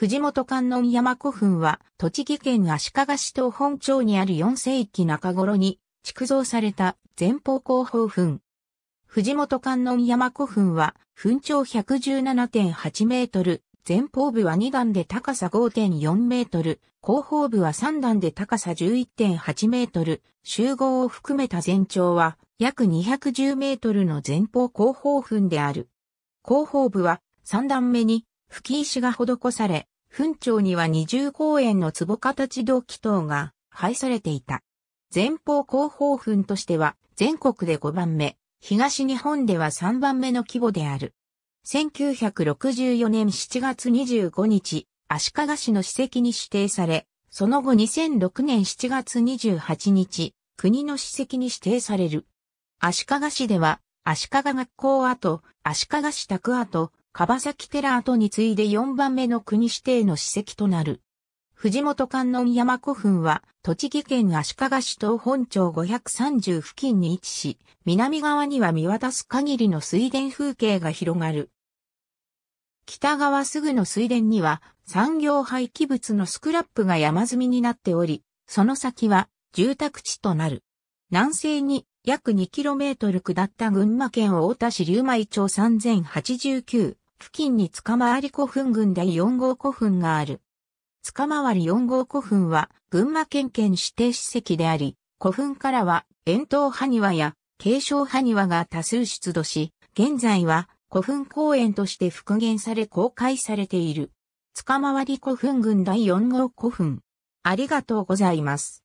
藤本観音山古墳は、栃木県足利市東本町にある4世紀中頃に築造された前方後方墳。藤本観音山古墳は、墳長117.8メートル、前方部は2段で高さ5.4メートル、後方部は3段で高さ11.8メートル、集合を含めた全長は約210メートルの前方後方墳である。後方部は3段目に吹き石が施され、墳町には二重公園の壺形土器等が配されていた。前方後方墳としては全国で5番目、東日本では3番目の規模である。1964年7月25日、足利市の史跡に指定され、その後2006年7月28日、国の史跡に指定される。足利市では、足利学校跡、足利市宅跡、川崎寺跡に次いで4番目の国指定の史跡となる。藤本観音山古墳は、栃木県足利市東本町530付近に位置し、南側には見渡す限りの水田風景が広がる。北側すぐの水田には、産業廃棄物のスクラップが山積みになっており、その先は住宅地となる。南西に約 2km 下った群馬県太田市龍舞町3089付近に塚回り古墳群第4号古墳がある。塚回り4号古墳は群馬県県指定史跡であり、古墳からは遠東埴輪や継承埴輪が多数出土し、現在は古墳公園として復元され公開されている。塚回り古墳群第4号古墳。ありがとうございます。